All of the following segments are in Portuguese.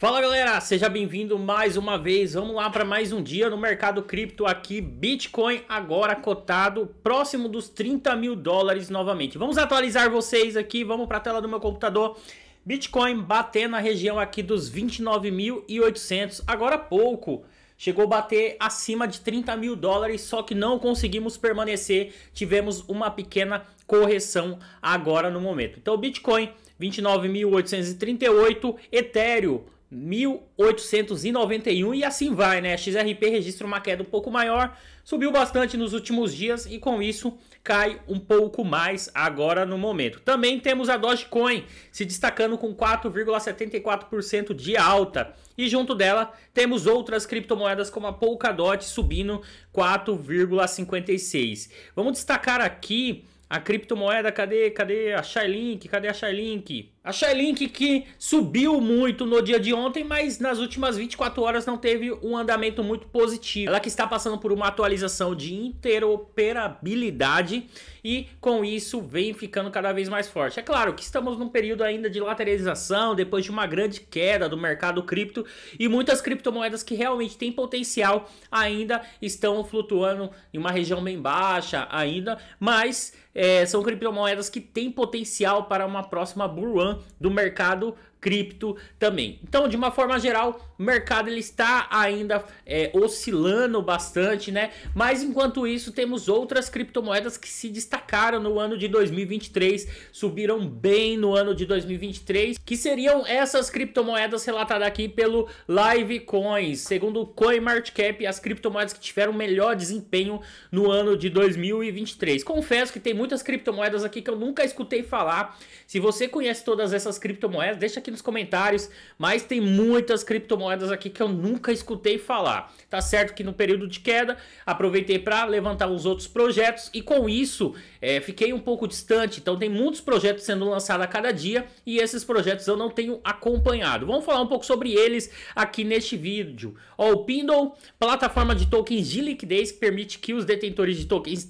Fala galera, seja bem-vindo mais uma vez. Vamos lá para mais um dia no mercado cripto aqui. Bitcoin agora cotado próximo dos 30 mil dólares novamente. Vamos atualizar vocês aqui. Vamos para a tela do meu computador. Bitcoin batendo na região aqui dos 29.800 agora há pouco chegou a bater acima de 30 mil dólares, só que não conseguimos permanecer, tivemos uma pequena correção agora no momento. Então, Bitcoin 29.838, Ethereum 1891 e assim vai, né? A XRP registra uma queda um pouco maior, subiu bastante nos últimos dias e com isso cai um pouco mais agora no momento. Também temos a Dogecoin se destacando com 4,74% de alta e junto dela temos outras criptomoedas como a Polkadot subindo 4,56. Vamos destacar aqui a criptomoeda, cadê, cadê a Shylink? Cadê a Shylink? A Shellink que subiu muito no dia de ontem, mas nas últimas 24 horas não teve um andamento muito positivo. Ela que está passando por uma atualização de interoperabilidade e com isso vem ficando cada vez mais forte. É claro que estamos num período ainda de lateralização, depois de uma grande queda do mercado cripto e muitas criptomoedas que realmente têm potencial ainda estão flutuando em uma região bem baixa ainda, mas é, são criptomoedas que têm potencial para uma próxima bull run do mercado cripto também. Então, de uma forma geral, o mercado ele está ainda é, oscilando bastante, né? Mas enquanto isso, temos outras criptomoedas que se destacaram no ano de 2023, subiram bem no ano de 2023, que seriam essas criptomoedas relatadas aqui pelo Live Coins. Segundo o CoinMarketCap, as criptomoedas que tiveram melhor desempenho no ano de 2023. Confesso que tem muitas criptomoedas aqui que eu nunca escutei falar. Se você conhece todas essas criptomoedas, deixa aqui nos comentários, mas tem muitas criptomoedas criptomoedas aqui que eu nunca escutei falar. Tá certo que no período de queda aproveitei para levantar os outros projetos e com isso é, fiquei um pouco distante. Então tem muitos projetos sendo lançados a cada dia e esses projetos eu não tenho acompanhado. Vamos falar um pouco sobre eles aqui neste vídeo. Ó, o Pindle, plataforma de tokens de liquidez que permite que os detentores de tokens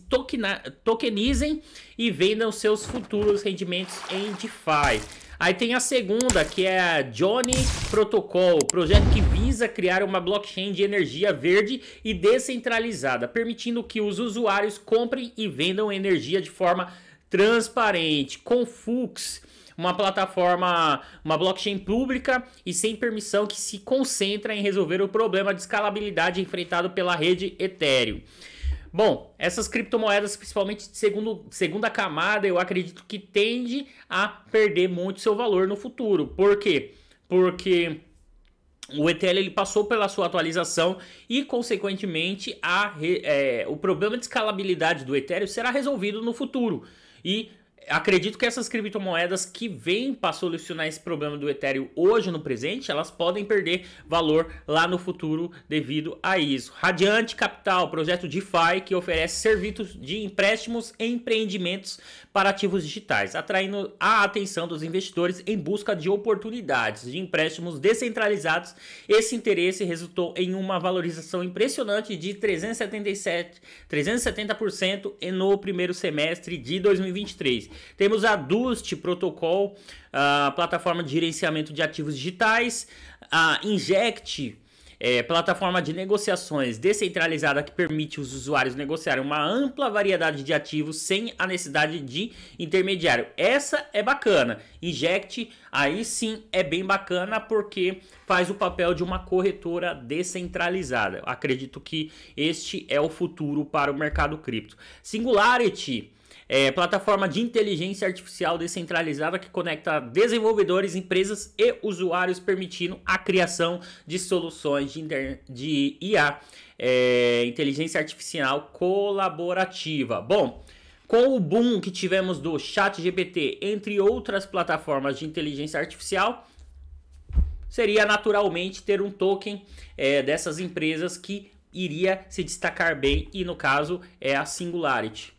tokenizem e vendam seus futuros rendimentos em DeFi. Aí tem a segunda, que é a Johnny Protocol, projeto que visa criar uma blockchain de energia verde e descentralizada, permitindo que os usuários comprem e vendam energia de forma transparente. Com Fux, uma plataforma, uma blockchain pública e sem permissão que se concentra em resolver o problema de escalabilidade enfrentado pela rede Ethereum. Bom, essas criptomoedas, principalmente segundo segunda camada, eu acredito que tende a perder muito seu valor no futuro. Por quê? Porque o ETL ele passou pela sua atualização e, consequentemente, a, é, o problema de escalabilidade do Ethereum será resolvido no futuro. E acredito que essas criptomoedas que vêm para solucionar esse problema do Ethereum hoje no presente, elas podem perder valor lá no futuro devido a isso. Radiante Capital, projeto DeFi que oferece serviços de empréstimos e empreendimentos para ativos digitais, atraindo a atenção dos investidores em busca de oportunidades de empréstimos descentralizados. Esse interesse resultou em uma valorização impressionante de 377, 370% no primeiro semestre de 2023. Temos a Dust Protocol, a plataforma de gerenciamento de ativos digitais, a Inject. É, plataforma de negociações descentralizada que permite os usuários negociarem uma ampla variedade de ativos sem a necessidade de intermediário. Essa é bacana. Inject aí sim é bem bacana porque faz o papel de uma corretora descentralizada. Acredito que este é o futuro para o mercado cripto. Singularity é, plataforma de inteligência artificial descentralizada que conecta desenvolvedores, empresas e usuários, permitindo a criação de soluções de, inter... de IA, é, inteligência artificial colaborativa. Bom, com o boom que tivemos do Chat GPT, entre outras plataformas de inteligência artificial, seria naturalmente ter um token é, dessas empresas que iria se destacar bem e no caso é a Singularity.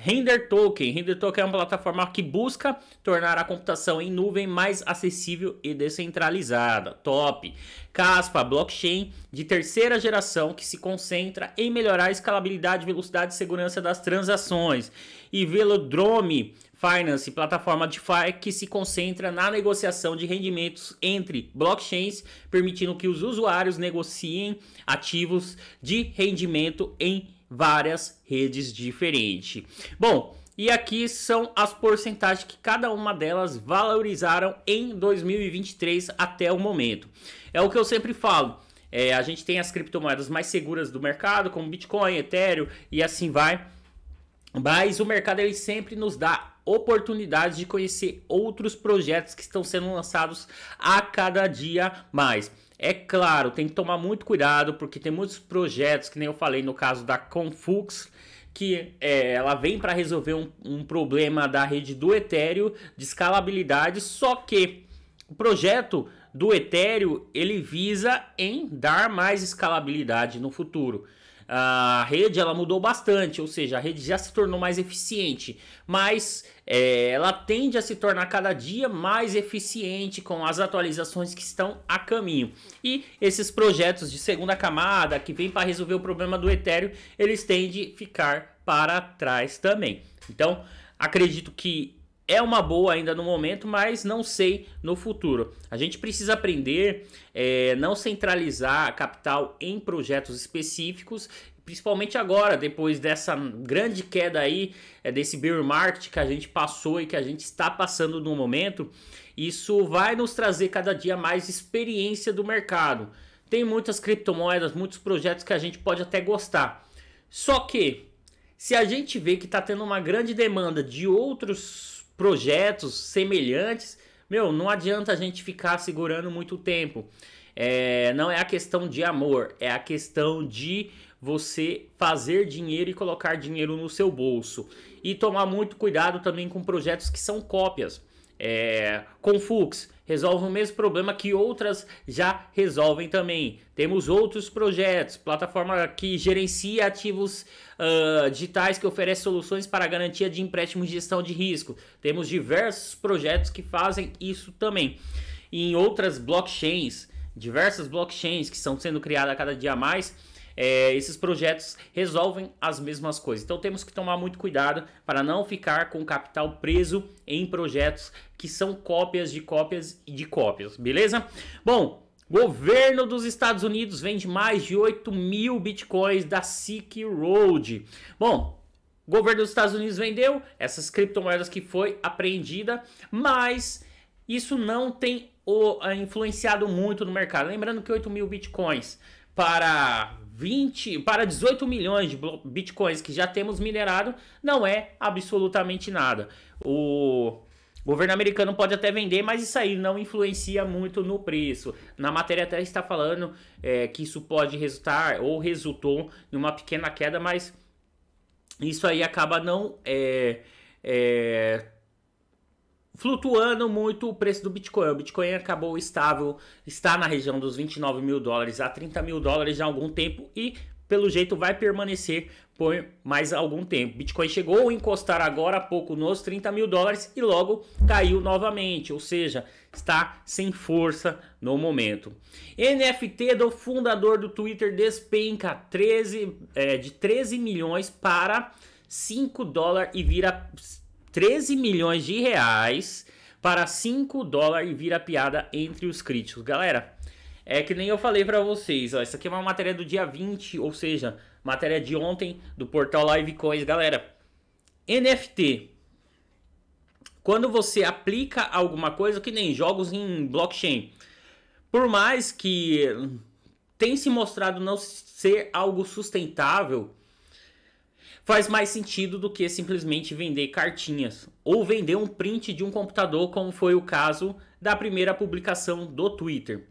Render Token. Render Token é uma plataforma que busca tornar a computação em nuvem mais acessível e descentralizada. Top. Caspa, blockchain de terceira geração que se concentra em melhorar a escalabilidade, velocidade e segurança das transações. E Velodrome Finance, plataforma DeFi que se concentra na negociação de rendimentos entre blockchains, permitindo que os usuários negociem ativos de rendimento em várias redes diferentes. Bom, e aqui são as porcentagens que cada uma delas valorizaram em 2023 até o momento. É o que eu sempre falo. É, a gente tem as criptomoedas mais seguras do mercado, como Bitcoin, Ethereum e assim vai. Mas o mercado ele sempre nos dá oportunidades de conhecer outros projetos que estão sendo lançados a cada dia mais. É claro, tem que tomar muito cuidado, porque tem muitos projetos, que nem eu falei no caso da Confux que é, ela vem para resolver um, um problema da rede do Ethereum de escalabilidade, só que o projeto do Ethereum ele visa em dar mais escalabilidade no futuro a rede ela mudou bastante, ou seja, a rede já se tornou mais eficiente, mas é, ela tende a se tornar cada dia mais eficiente com as atualizações que estão a caminho. E esses projetos de segunda camada que vêm para resolver o problema do Ethereum, eles tendem a ficar para trás também. Então, acredito que é uma boa ainda no momento, mas não sei no futuro. A gente precisa aprender, é, não centralizar capital em projetos específicos, principalmente agora, depois dessa grande queda aí, é, desse bear market que a gente passou e que a gente está passando no momento. Isso vai nos trazer cada dia mais experiência do mercado. Tem muitas criptomoedas, muitos projetos que a gente pode até gostar. Só que se a gente vê que está tendo uma grande demanda de outros projetos semelhantes, meu, não adianta a gente ficar segurando muito tempo. É, não é a questão de amor, é a questão de você fazer dinheiro e colocar dinheiro no seu bolso. E tomar muito cuidado também com projetos que são cópias. É, Confux resolve o mesmo problema que outras já resolvem também. Temos outros projetos, plataforma que gerencia ativos uh, digitais que oferece soluções para garantia de empréstimo e gestão de risco. Temos diversos projetos que fazem isso também. E em outras blockchains, diversas blockchains que estão sendo criadas a cada dia a mais, é, esses projetos resolvem as mesmas coisas. Então temos que tomar muito cuidado para não ficar com o capital preso em projetos que são cópias de cópias e de cópias, beleza? Bom, Governo dos Estados Unidos vende mais de 8 mil bitcoins da Silk Road. Bom, o governo dos Estados Unidos vendeu essas criptomoedas que foi apreendida, mas isso não tem ah, influenciado muito no mercado. Lembrando que 8 mil bitcoins para 20 para 18 milhões de bitcoins que já temos minerado não é absolutamente nada. O governo americano pode até vender, mas isso aí não influencia muito no preço. Na matéria até está falando é, que isso pode resultar ou resultou numa pequena queda, mas isso aí acaba não é, é, flutuando muito o preço do Bitcoin. O Bitcoin acabou estável, está na região dos 29 mil dólares a 30 mil dólares há algum tempo e pelo jeito vai permanecer por mais algum tempo. Bitcoin chegou a encostar agora há pouco nos 30 mil dólares e logo caiu novamente, ou seja, está sem força no momento. NFT do fundador do Twitter despenca 13, é, eh, de 13 milhões para 5 dólares e vira 13 milhões de reais para 5 dólares e vira piada entre os críticos. Galera, é que nem eu falei para vocês, ó, isso aqui é uma matéria do dia 20, ou seja, matéria de ontem do portal Livecoins, galera. NFT. Quando você aplica alguma coisa que nem jogos em blockchain, por mais que tem se mostrado não ser algo sustentável, faz mais sentido do que simplesmente vender cartinhas ou vender um print de um computador, como foi o caso da primeira publicação do Twitter.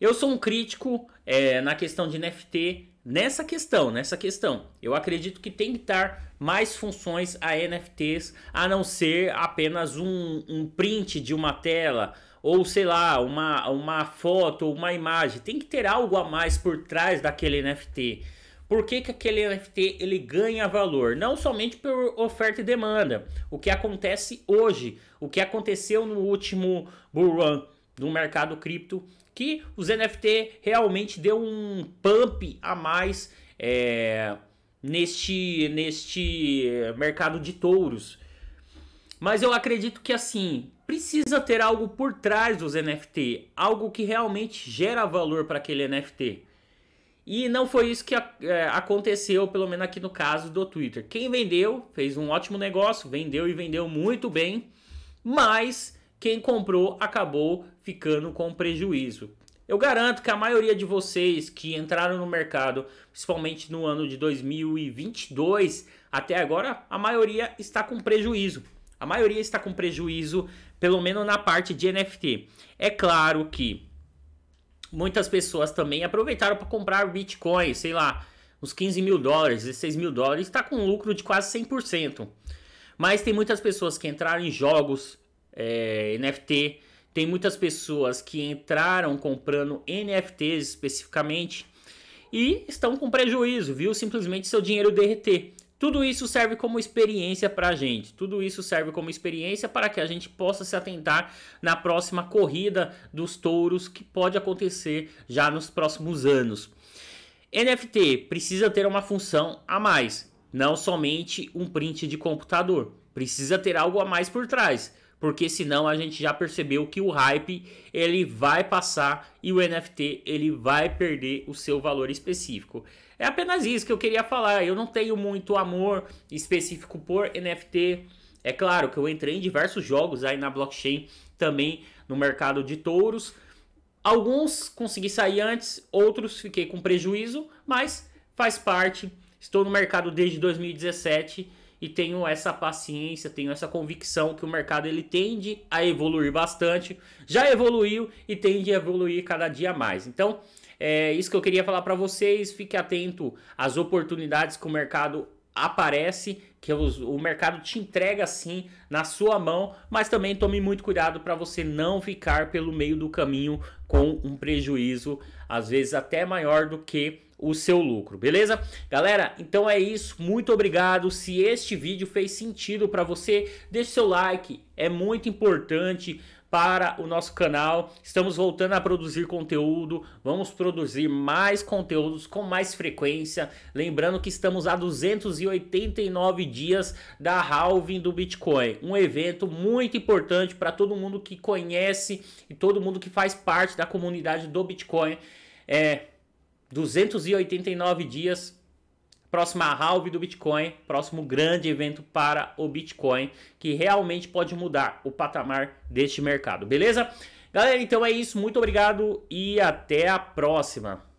Eu sou um crítico é, na questão de NFT nessa questão, nessa questão. Eu acredito que tem que dar mais funções a NFTs, a não ser apenas um, um print de uma tela ou sei lá, uma, uma foto, uma imagem. Tem que ter algo a mais por trás daquele NFT por que, que aquele NFT ele ganha valor? Não somente por oferta e demanda, o que acontece hoje, o que aconteceu no último bull run do mercado cripto, que os NFT realmente deu um pump a mais é, neste, neste mercado de touros. Mas eu acredito que assim, precisa ter algo por trás dos NFT, algo que realmente gera valor para aquele NFT. E não foi isso que é, aconteceu, pelo menos aqui no caso do Twitter. Quem vendeu fez um ótimo negócio, vendeu e vendeu muito bem, mas quem comprou acabou ficando com prejuízo. Eu garanto que a maioria de vocês que entraram no mercado, principalmente no ano de 2022 até agora, a maioria está com prejuízo. A maioria está com prejuízo, pelo menos na parte de NFT. É claro que muitas pessoas também aproveitaram para comprar Bitcoin, sei lá, uns 15 mil dólares, 16 mil dólares, está com um lucro de quase 100%. Mas tem muitas pessoas que entraram em jogos, é, NFT, tem muitas pessoas que entraram comprando NFTs especificamente e estão com prejuízo, viu? Simplesmente seu dinheiro derreter. Tudo isso serve como experiência para a gente, tudo isso serve como experiência para que a gente possa se atentar na próxima corrida dos touros que pode acontecer já nos próximos anos. NFT precisa ter uma função a mais, não somente um print de computador, precisa ter algo a mais por trás porque senão a gente já percebeu que o hype ele vai passar e o NFT ele vai perder o seu valor específico. É apenas isso que eu queria falar. Eu não tenho muito amor específico por NFT. É claro que eu entrei em diversos jogos aí na blockchain também no mercado de touros. Alguns consegui sair antes, outros fiquei com prejuízo, mas faz parte. Estou no mercado desde 2017 e tenho essa paciência, tenho essa convicção que o mercado ele tende a evoluir bastante, já evoluiu e tende a evoluir cada dia mais. Então, é isso que eu queria falar para vocês. Fique atento às oportunidades que o mercado aparece, que os, o mercado te entrega assim na sua mão, mas também tome muito cuidado para você não ficar pelo meio do caminho com um prejuízo, às vezes até maior do que o seu lucro, beleza? Galera, então é isso. Muito obrigado. Se este vídeo fez sentido para você, deixe seu like. É muito importante para o nosso canal. Estamos voltando a produzir conteúdo. Vamos produzir mais conteúdos com mais frequência. Lembrando que estamos a 289 dias da halving do Bitcoin, um evento muito importante para todo mundo que conhece e todo mundo que faz parte da comunidade do Bitcoin. É, 289 dias próxima halve do Bitcoin, próximo grande evento para o Bitcoin, que realmente pode mudar o patamar deste mercado, beleza? Galera, então é isso, muito obrigado e até a próxima.